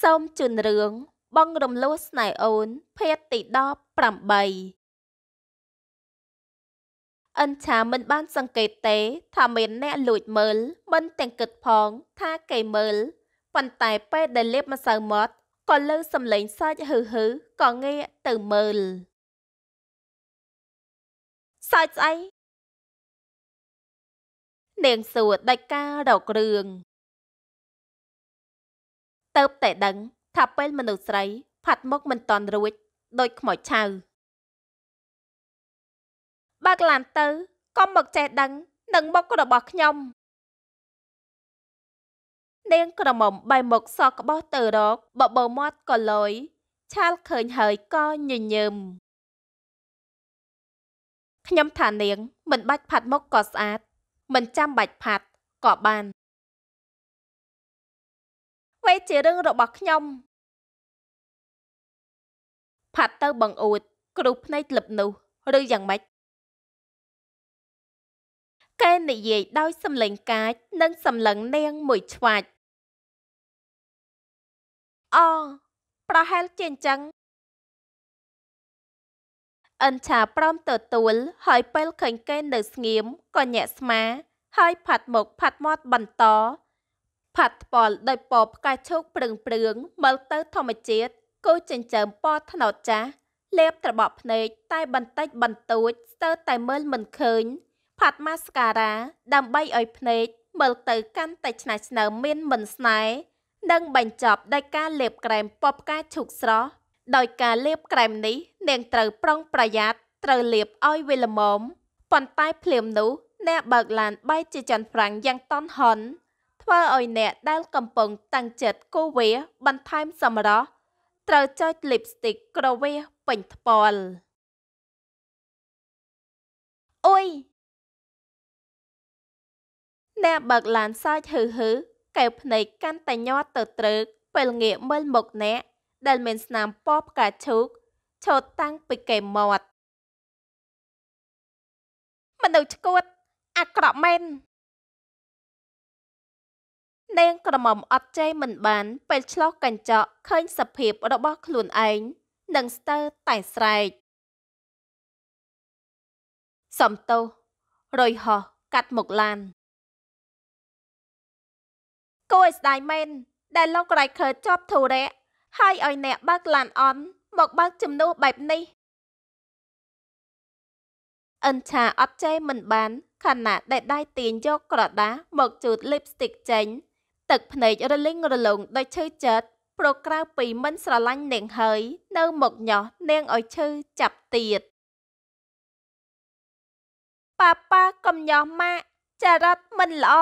សូមជូនរឿងបងរំលោះស្នេហ៍អូនភាគទី18អិនឆាមិនបាន សង្កេតទេថាមានអ្នកលួចមើលមិនទាំងគិតផង ថាគេមើលប៉ុន្តែពេលដែលលាបម្សៅម៉ត់ក៏លើសំឡេងសាច់ហឺហឺក៏ងាកទៅមើលសាច់ស្អីនាងសួរដាច់ការរករឿងទៅតែដឹងថាពេលមនុស្សស្រីផាត់មុខមិនតន់រួចដោយខ្មោចឆៅបើកឡានទៅក៏មកចេះដឹងនឹងមុខរបស់ខ្ញុំនាងក្រមុំបែរមុខសក់ក្បោះទៅរកបបោមាត់ក៏លយឆាលឃើញហើយក៏ញញឹមខ្ញុំថានាងមិនបាច់ផាត់មុខក៏ស្អាត មិនចាំបាច់ផាត់ក៏បានវាជារឿងរបស់ខ្ញុំផាត់ទៅបង្អួតគ្រូភ្នែកលឹបនោះឬយ៉ាងម៉េចកែនិយាយដោយសំឡេងកាចនិងសំឡឹងនាងមួយឆ្វាច់អប្រហែលជាអញ្ចឹងអិនឆាព្រមទទួលហើយពេលឃើញគេនៅស្ងៀមក៏ញាក់ស្មាហើយផាត់មុខផាត់មាត់បន្តផាត់ផ្ពាល់ដោយពណ៌ផ្កាឈូកព្រឹងព្រឹងមើលទៅធម្មជាតិគូចិញ្ចើមពណ៌ថ្នោតចាស់លេបត្របកភ្នែកតែបន្តិចបន្តួចស្ទើរតែមើលមិនឃើញផាត់ម៉ាស្ការ៉ាដើម្បីឲ្យភ្នែកមើលទៅកាន់តែឆ្នៃស្នើមានមិនស្នេហ៍និងបញ្ចប់ដោយការលេបក្រែមពណ៌ផ្កាឈូកស្រស់ដោយការលេបក្រែមនេះនាងត្រូវប្រុងប្រយ័ត្នត្រូវលេបឲ្យវាល្មមប៉ុន្តែភ្លាមនោះអ្នកបើកឡានបែកជាចន្ទប្រាំងយ៉ាងតន់ហន់ធ្វើឲ្យអ្នកដែលកំពុងតាំងចិត្តគូរវាបន្ថែមសម្រស់ត្រូវចុច lipstick ក្រវាសពេញថ្ពាល់អុយអ្នកបើកឡានសើចហឺហឺ កែវភ្នែកកាន់តែញ័រទៅត្រឹកពេលងាកមើលមុខអ្នក ដែលមានស្នាមពណ៌ផ្កាឈូកឈរតាំងពីកែមាត់មនុស្សឆ្កួតអាក្រក់មែននាងក្រមុំអត់ចេះមិនបានពេលឆ្លោះកញ្ចក់ឃើញសភាពរបស់ខ្លួនឯងនឹងស្ទើរតែស្រែកសំទោសរយហោះកាត់មុខឡានគួរស្ដាយមែនដែលលោករៃខើជាប់ធុរៈហើយឲ្យអ្នកបើកឡានអន់មកបើកចំនួនបែបនេះអិនឆាអត់ចេះមិនបានខណៈដែលដៃទាញយកក្រដាសមកជូតលីបស្ទិកចេញទឹកភ្នែករលិញរលងដោយឈឺចិត្តប្រក្រៅពីមិនស្រឡាញ់នាងហើយ នៅមកញោះ នាងឲ្យឈឺចាប់ទៀតប៉ាប៉ាកំញោះម៉ាក់ចរិតមិនល្អ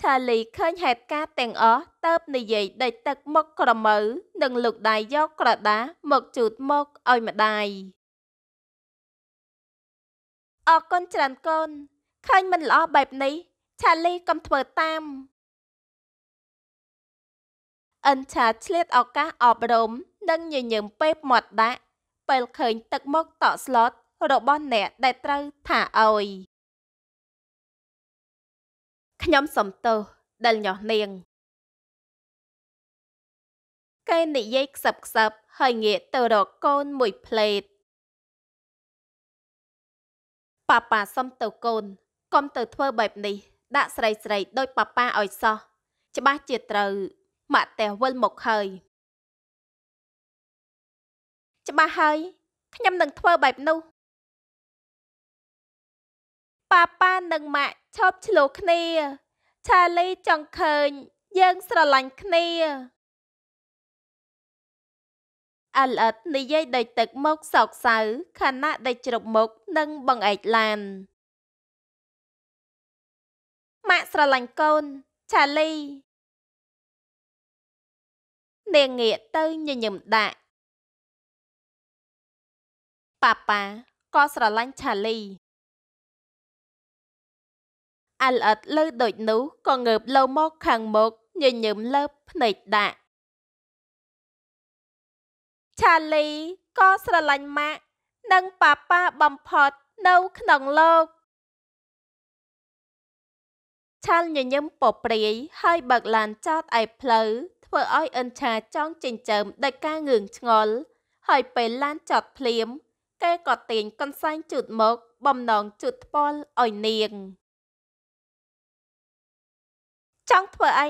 ឆាលីឃើញហេតុការណ៍ទាំងអស់តើបនិយាយដេកទឹកមកក្រមៅនិងលោកដៃយកក្រដាសមកជូតមកឲ្យម្ដាយអរគុណច្រើនកូនឃើញមិនល្អបែបនេះឆាលីកុំធ្វើតាមអិនឆាឆ្លៀតឱកាសអប់រំនិងញញឹមពេបមាត់ដាក់ ពេលឃើញ ទឹកមកតក់ស្លុតរបស់អ្នក ដែលត្រូវថាអោយខ្ញុំសំទោសដែលញោះនាងគេនិយាយខ្សឹបខ្សឹបហើយងាកទៅរកកូនមួយផ្លេតប៉ាប៉ាសុំទៅកូនកុំទៅធ្វើបែបនេះដាក់ស្រីស្រីដោយប៉ាប៉ាឲ្យសោះច្បាស់ជាត្រូវម៉ាក់តែវិលមកហើយច្បាស់ហើយខ្ញុំនឹងធ្វើបែបនោះប៉ាប៉ានិងម៉ាក់ឈប់ឆ្លោះគ្នា ឆាលីចង់ឃើញយើងស្រឡាញ់គ្នាអលិតនិយាយដោយទឹកមកសោកសៅខណៈដែលជ្រប់មុខនិងបង្អែកឡានម៉ាក់ស្រឡាញ់កូនឆាលី នាងងាកទៅញញឹមដាក់ប៉ាប៉ាក៏ស្រឡាញ់ឆាលីអលអត់លើដូចនោះក៏ងើបលោមកខាងមុខញញឹមលើភ្នែកដាក់ឆាលីក៏ស្រឡាញ់ម៉ាក់និងប៉ាប៉ាបំផុតនៅក្នុងលោកឆាលញញឹមពព្រាយហើយបើកឡានចោតឯផ្លូវធ្វើឲ្យអិនឆាចង់ចិញ្ចើមដោយការងឿងឆ្ងល់ហើយពេលឡានចោតភ្លាមគេក៏ទាញកន្សែងជូតមកបំណងជូតថ្ពាល់ឲ្យនាងចង់ធ្វើអី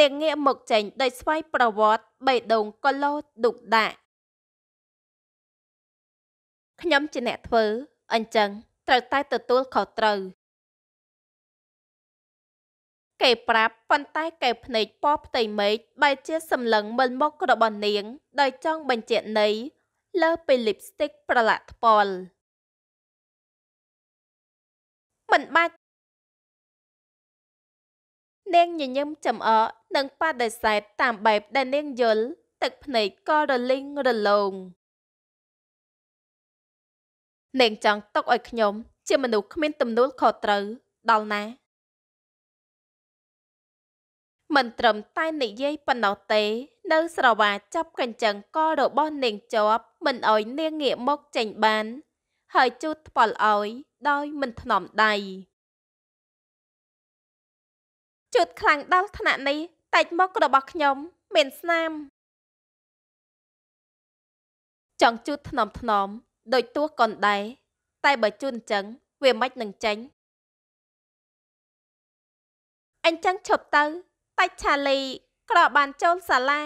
នាងងាកមកចេញដោយស្វ័យប្រវត្តិបេះដូងកលោឌុកដាក់ខ្ញុំជាអ្នកធ្វើ អញ្ចឹងត្រូវតែទទួលខុសត្រូវគេប្រាប់ប៉ុន្តែកែភ្នែកពណ៌ផ្ទៃមេឃបែរជាសម្លឹងមើលមុខរបស់នាង ដោយចង់បញ្ជាក់ន័យលើពីលីបស្ទិកប្រឡាក់ថ្ពាល់មិនបាច់នាងញញឹមចំអកនិងបដិសេធតាមបែបដែល នាងយល់ទឹកភ្នែកក៏រលីងរលោងនាងចង់ຕົកឲ្យខ្ញុំជាមនុស្សគ្មានទំនួលខុសត្រូវដល់ណាមិនត្រឹមតែនិយាយប៉ុណ្ណោះទេ នៅ ស្រវាចាប់កញ្ចឹងកលរបស់នាងជាប់មិនឲ្យនាងងាកមកចេញបាន ហើយជូតថ្ពាល់ឲ្យដោយមិនថ្នមដៃជូតខ្លាំងដល់ថ្នាក់នេះ តែចមករបស់ខ្ញុំ មាន ស្នាមចង់ជូតថ្នមថ្នមដូចទោះកនដែរតែបើជូនអញ្ចឹង វាមិននឹងចេញអញ្ចឹងឈប់ទៅតែឆាលី ក្របានចូលសាលា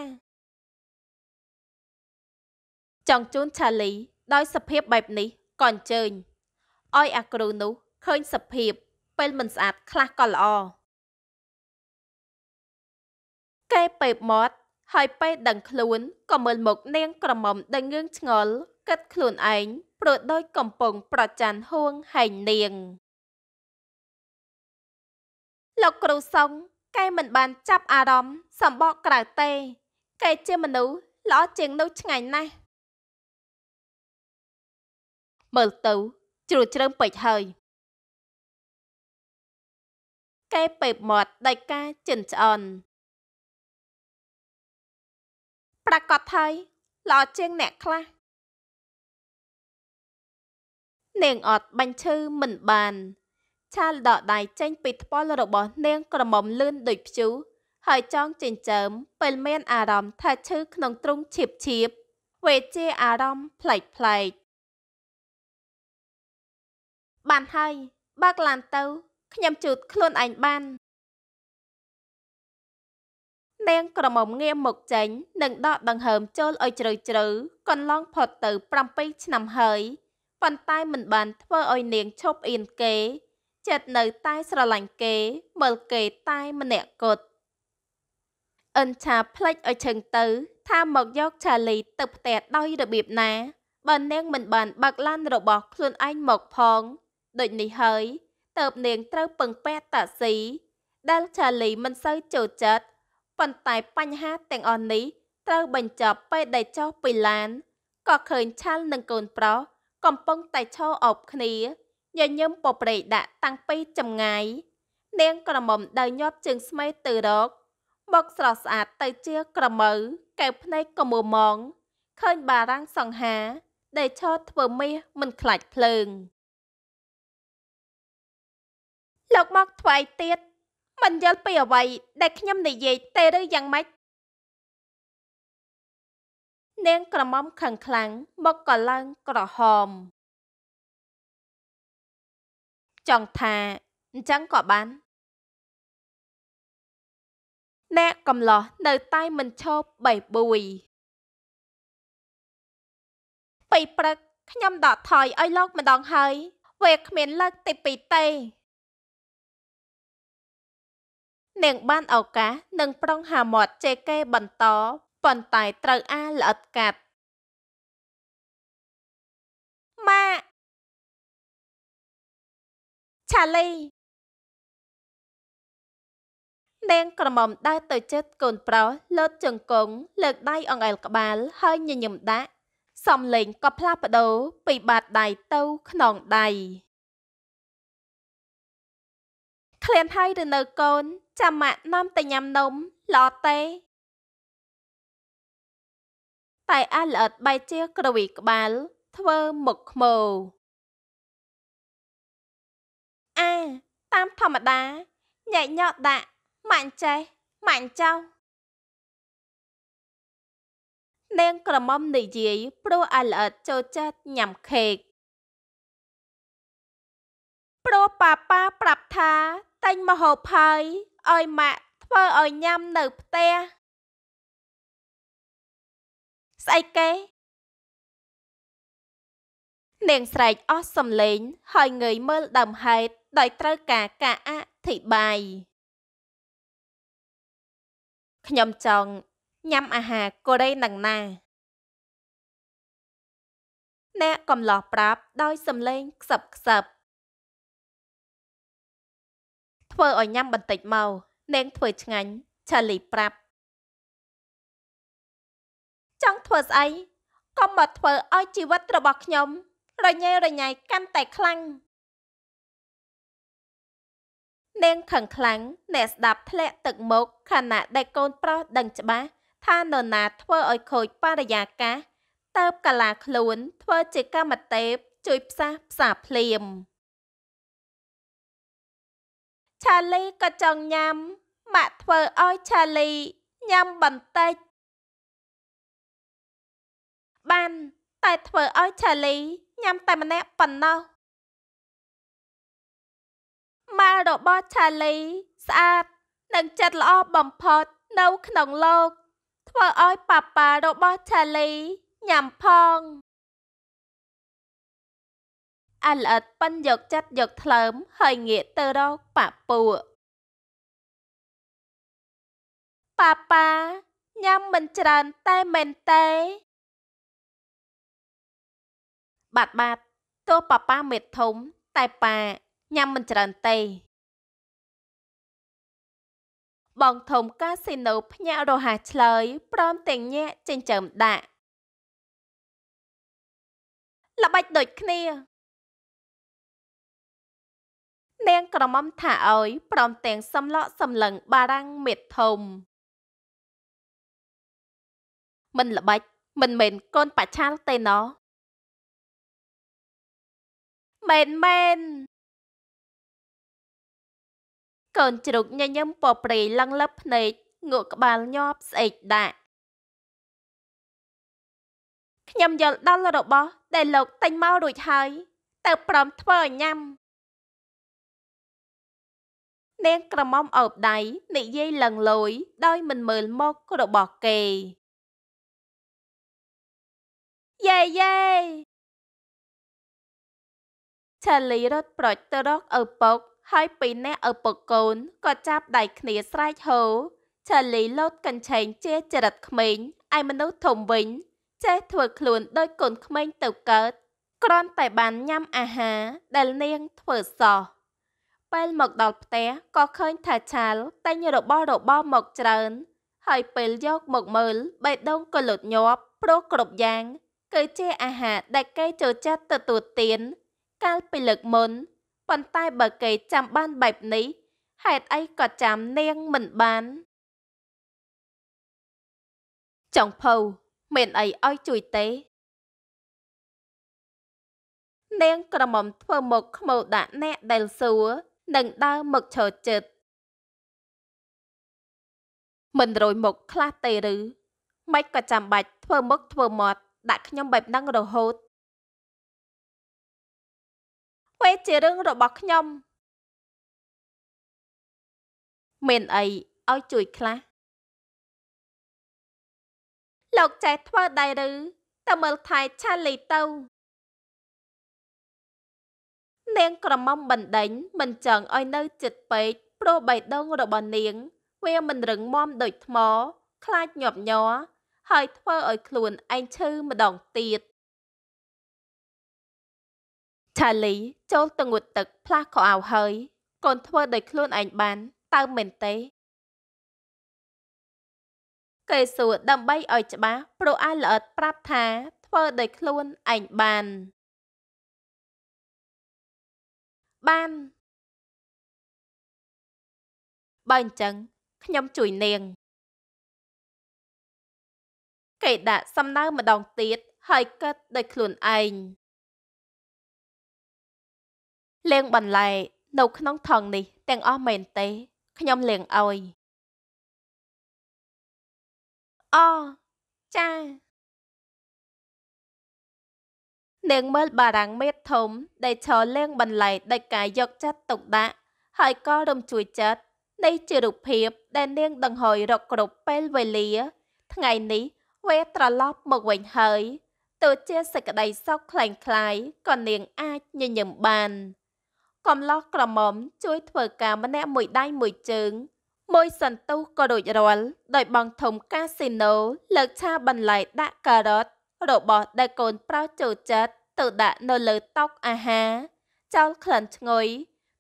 ចង់ជូនឆាលី ដោយសភាពបែបនេះក៏អញ្ជើញឲ្យអាគ្រូនោះឃើញសភាព ពេលមិនស្អាតខ្លះក៏ល្អកែពេបមាត់ហើយពេលដឹងខ្លួនក៏មើលមុខនាងក្រមុំដែលងឿងឆ្ងល់គិតខ្លួនឯងព្រោះដោយកំពុងប្រច័នហួងហែងនាងលោកគ្រូសុងគេមិនបានចាប់អារម្មណ៍សម្បកក្រៅទេគេជាមនុស្សល្អជាងនោះឆ្ងាញ់ណាស់មើលទៅជ្រួតជ្រឹងពេកហើយគេពេបមាត់ដេចការចិនឆ្អន់ប្រកាសហើយល្អជាងអ្នកខ្លះនាងអត់បាញ់ឈឺមិនបានឆាលដកដៃចេញពីថ្ពាល់របស់នាងក្រមុំលឿនដូចព្យុះហើយចង់ចិញ្ចើមពេលមានអារម្មណ៍ថាឈឺក្នុងទ្រូងឈៀបឈៀបវេជាអារម្មណ៍ផ្លេចផ្លេចបានហើយបើកឡានទៅខ្ញុំជូតខ្លួនឯងបាននាងក្រមុំងាមមកចេញនិងដកដង្ហើមចូលឲ្យជ្រៅជ្រៅកន្លងផុតទៅ7ឆ្នាំហើយប៉ុន្តែមិនបានធ្វើឲ្យនាងឈប់អៀនគេចិត្តនៅតែស្រឡាញ់គេមើលគេតែម្នាក់គត់អិនឆាផ្លេចឲ្យឈឹងទៅ ថាមកយកឆាលីទៅផ្ទះដោយរបៀបណាបើនាង មិនបានបើកឡាន របស់ខ្លួនឯងមកផង ដូចនេះហើយតើបនាងត្រូវពឹងពាក់តាក់ស៊ី ដែលឆាលីមិនសូវចូលចិត្តប៉ុន្តែបញ្ហាទាំងអស់នេះត្រូវបញ្ចប់ពេលដែលចុះពីឡានក៏ឃើញឆាលនិងកូនប្រុសកំពុងតែឈរអោបគ្នាញញឹមពប្រេកដាក់តាំងពីចម្ងាយនាងក្រមុំដើរញាប់ជើងស្មេទៅរកបុកស្រស់ស្អាតទៅជាក្រមៅកែវភ្នែកក៏មួមងឃើញបារាំងសង្ហា ដែលឈរធ្វើមាសមិនខ្លាច់ភ្លើង លោកមកថ្វាយទៀតមិនយល់ពីអ្វីដែលខ្ញុំនិយាយទេឬយ៉ាងម៉េចនាងក្រមុំខឹងខ្លាំងមុខក៏ឡើងក្រហមចង់ថាអញ្ចឹងក៏បានអ្នកកំឡោះនៅតែមិនឈប់បីបួយបីព្រឹកខ្ញុំដកថយឲ្យលោកម្ដងហើយវាគ្មានលើកទី2ទេនាងបានឱកាសនឹងប្រុងហាមាត់ចេកេបន្តប៉ុន្តែត្រូវអាល្អិតកាត់ម៉ាឆាលីនាងក្រមុំដើរទៅជិតកូនប្រុសលើកជង្គង់លើកដៃអង្អែលក្បាលហើយញញឹមដាក់ សំលេងក៏ផ្លាស់ប្ដូរពីបាតដៃទៅខ្នងដៃឃ្លានហើយឬនៅកូនចាំម៉ាក់នាំទៅញ៉ាំនំល្អទេតែអាល្អិតបែកជាក្រវីក្បាលធ្វើមុខខ្មោអាតាមធម្មតាញែកញ៉ោដាក់ម៉ាក់ចេះម៉ាក់ចោ នាងក្រមុំនិយាយព្រោះអាល្អិតចូលចិត្តញ៉ាំខេក ព្រោះប៉ាប៉ាប្រាប់ថាតែញមហូបហើយឲ្យម៉ាក់ធ្វើឲ្យញ៉ាំនៅផ្ទះស្អីគេនាងស្រែកអស់សំឡេងហើយងើយមើលដើមហេតុដោយត្រូវការការអធិប្បាយខ្ញុំចង់ញ៉ាំអាហារកូរ៉េនឹងណាអ្នកកំឡោះប្រាប់ដោយសំឡេងខ្សឹបខ្សឹបធ្វើឲ្យញ៉ាំបន្តិចមកនាងធ្វើឆ្ងាញ់ឆាលីប្រាប់ចង់ធ្វើស្អីកុំមកធ្វើឲ្យជីវិតរបស់ខ្ញុំរញ៉េរញ៉ៃកាន់តែខ្លាំងនាងខឹងខ្លាំងអ្នកស្ដាប់ធ្លាក់ទឹកមុខខណៈដែលកូនប្រុសដឹងច្បាស់ថានរណាធ្វើឲ្យខូចបរិយាកាសតើបកាឡាខ្លួនធ្វើជាកម្មទេពជួយផ្សះផ្សាភ្លាមឆាលីក៏ចង់ញ៉ាំម៉ាក់ធ្វើឲ្យឆាលីញ៉ាំបន្តិចបានតែធ្វើឲ្យឆាលីញ៉ាំតែម្នាក់ប៉ុណ្ណោះម៉ាលរបស់ឆាលីស្អាត និងចិត្តល្អបំផុតនៅក្នុងលោក ធ្វើឲ្យប៉ាប៉ារបស់ឆាលីញ៉ាំផង អលអិតប៉ិនយកចិត្តយកថ្លើមហើយងាកទៅរកប៉ាពួកប៉ាប៉ាញ៉ាំមិនច្រើនតែមែនទេបាទបាទទោះប៉ាប៉ាមេធំ តែប៉ាញ៉ាំមិនច្រើនទេ បងធំកាស៊ីណូភ្ញាក់រហ័សឆ្លើយព្រមទាំងញាក់ចិញ្ចើមដាក់ល្បិចដូចគ្នា នាងក្រមុំថាឲ្យព្រមទាំងសំឡក់សំឡឹង បារាំងមេធំ មិនល្បិចមិនមែនកូនបច្ឆាលទេណោះមែនមែនកូនជ្រូកញញឹមពប្រេលឹងលឹបភ្នែកងក់ក្បាលញាប់ស្អេកដាក់ខ្ញុំយល់ដល់របស់ ដែលលោកតែងមករួចហើយទៅព្រមធ្វើឲ្យញ៉ាំនាងក្រមុំអោបដៃនិយាយលឹងលយដោយមិនមើលមករបស់គេ យេយេឆាលីរត់ប្រូចទៅរកឪពុក ហើយពីរនាក់ឪពុកកូនក៏ចាប់ដៃគ្នាស្រែកហៅឆាលីលោតកញ្ឆេងជាចរិតក្មេងឯមនុស្សធំវិញចេះធ្វើខ្លួនដោយកូនក្មេងទៅកើតគ្រាន់តែបានញ៉ាំអាហារដែលនាងធ្វើសោះពេលមកដល់ផ្ទះក៏ឃើញថាឆាលតែងរបស់របរមកច្រើនហើយពេលយកមកមើលបេះដូងក៏លត់ញាប់ព្រោះគ្រប់យ៉ាង គឺជាអាហារដែលគេចូលចិត្តទទួលទានកាលពីលើកមុនប៉ុន្តែបើគេចាំបានបែបនេះហេតុអីក៏ចាំនាងមិនបានចង់ភៅមានអីឲ្យជួយទេនាងក្រមុំធ្វើមុខខ្មៅដាក់អ្នកដែលសួរនិងដើរមកឈរជិតមិនរយមុខខ្លះទេឬម៉េចក៏ចាំបាច់ធ្វើមុខធ្វើមាត់ដាក់ខ្ញុំបែបហ្នឹងរហូតពេកជារឿងរបស់ខ្ញុំមានអីឲ្យជួយខ្លះលោកចេះធ្វើដៃឬតើមើលថែឆាលីទៅ នាងក្រមុំបណ្ដេញមិនចង់ឲ្យនៅចិត្តពេកព្រោះបៃដងរបស់នាង វាមិនរឹងមាំដូចថ្មខ្លាចញាប់ញ័រហើយធ្វើឲ្យខ្លួនឯងឈឺម្ដងទៀតឆាលីចូលទៅងូតទឹក ផ្លាស់ខោអាវហើយកូនធ្វើដោយខ្លួនឯងបានតើមែនទេគេសួរដើម្បីឲ្យច្បាស់ព្រោះអាល្អិតប្រាប់ថា ធ្វើដោយខ្លួនឯងបាន បានបើអញ្ចឹងខ្ញុំជួយនាងគេដាក់សំដៅម្ដងទៀតហើយគិតដោយខ្លួនឯងលេងបន្លែនៅក្នុងថងនេះ ទាំងអស់មែនទេខ្ញុំលេងអោយអចានាងមើលបារាំងមេធំដែលឈរលេងបន្លែដាច់ការយកចិត្តទុកដាក់ ហើយក៏រំជួយចិត្តនេះជារូបភាពដែលនាងដង្ហយរកគ្រប់ពេលវេលា ថ្ងៃនេះវេត្រឡប់មកវិញហើយទោះជាសេចក្តីសោកខ្លាំងខ្លាយក៏នាងអាចញញឹមបានកំឡោះក្រមុំជួយធ្វើការម្នាក់មួយដៃមួយជើង មួយសន្ទុះក៏រួចរាល់ដោយបងធំកាស៊ីណូលើកឆាបន្លែដាក់ការ៉ុតរបស់ដែលកូនប្រុសចូលចិត្តទៅដាក់នៅលើតុអាហារចោលក្លិនឈ្ងុយ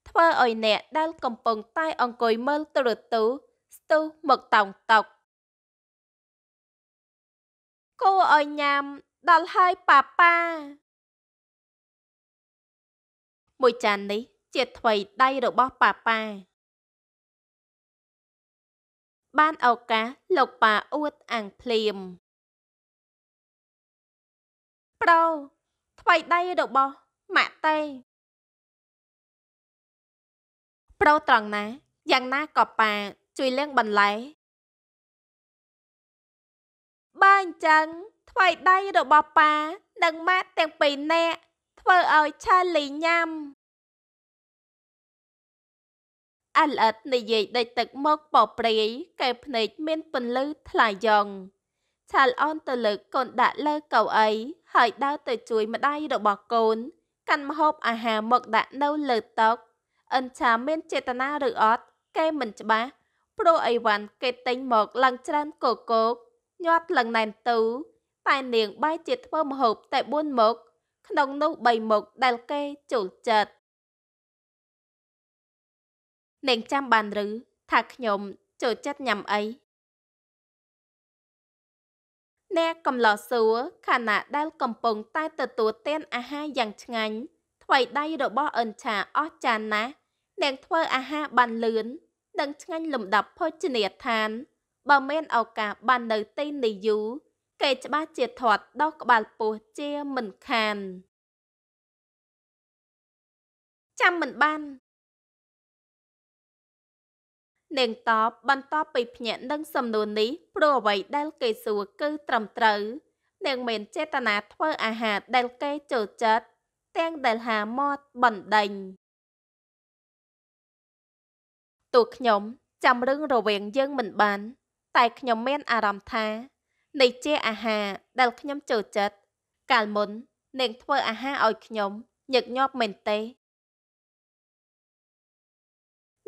ធ្វើឲ្យអ្នកដែលកំពុងតែអង្គុយមើលទូរទស្សន៍ស្ទុះមកតោងតុកគូឲ្យញ៉ាំដល់ហើយប៉ាប៉ាមួយចាននេះជាថ្វីដៃរបស់ប៉ាប៉ាបានឱកាសលោកប៉ាអួតអាំងភ្លាមប្រូថ្វីដៃរបស់ម៉ាក់តេប្រូត្រង់ណា យ៉ាងណាក៏ប៉ាជួយលេងបន្លែបើអញ្ចឹងថ្វីដៃរបស់ប៉ានិងម៉ាក់ទាំងពីរនាក់ធ្វើឲ្យឆាលីញ៉ាំអាល្អិតនិយាយដេកទឹកមកបព្រាយកែភ្នែកមានពន្លឺថ្លាយ៉ងឆាលអនទៅលើកូនដាក់លើកៅអីហើយដើរទៅជួយម្ដាយរបស់កូន កាន់ម្ហូបអាហារមកដាក់នៅលើតុអិនឆាមានចេតនាឬអត់គេមិនច្បាស់ព្រោះអីវ៉ាន់គេទិញមកឡើងច្រើនកកោកញាត់ឡើងណែនទូតែនាងបាយជាធ្វើម្ហូបតែ4មុខក្នុងនោះ3មុខដែលគេចូលចិត្តនាងចាំបានឬថាខ្ញុំចូលចិត្តញ៉ាំអីអ្នកកំឡោះសួរខណៈដែលកំពុងតែទទួលទានអាហារយ៉ាងឆ្ងាញ់ថ្វីដៃរបស់អិនឆាអស់ចានណាស់អ្នកធ្វើអាហារបានលឿននិងឆ្ងាញ់លំដាប់ភោជនីយដ្ឋាន បើមានឱកាសបាននៅទីនេះយូរគេច្បាស់ជាធាត់ដោះក្បាលពោះជាមិនខានចាំមិនបាននាងតបបន្តពីភ្ញាក់នឹងសំណួរនេះព្រោះអ្វីដែលគេសួរគឺត្រឹមត្រូវ នាងមានចេតនាធ្វើអាហារដែលគេចូលចិត្តទាំងដែលហាមាត់បណ្ដេញទូខ្ញុំចាំរឿងរវាងយើងមិនបាន តែខ្ញុំមានអារម្មណ៍ថានេះជាអាហារដែលខ្ញុំចូលចិត្តកាលមុន នាងធ្វើអាហារឲ្យខ្ញុំញឹកញាប់មែនទេ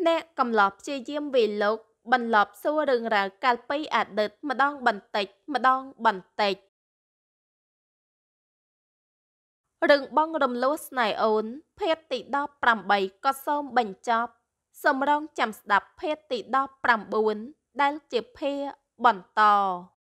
អ្នកកំឡោះព្យាយាមវិលលោកបន្លប់សួររឿងរ៉ាវកាលពីអតីតម្ដង បន្តិច ម្ដងបន្តិចរឿងបងរំលោះស្នេហ៍អូនភាគទី18ក៏សូមបញ្ចប់ សម្រងចាំស្ដាប់ភាគទី19ដែលជាភាគបន្ត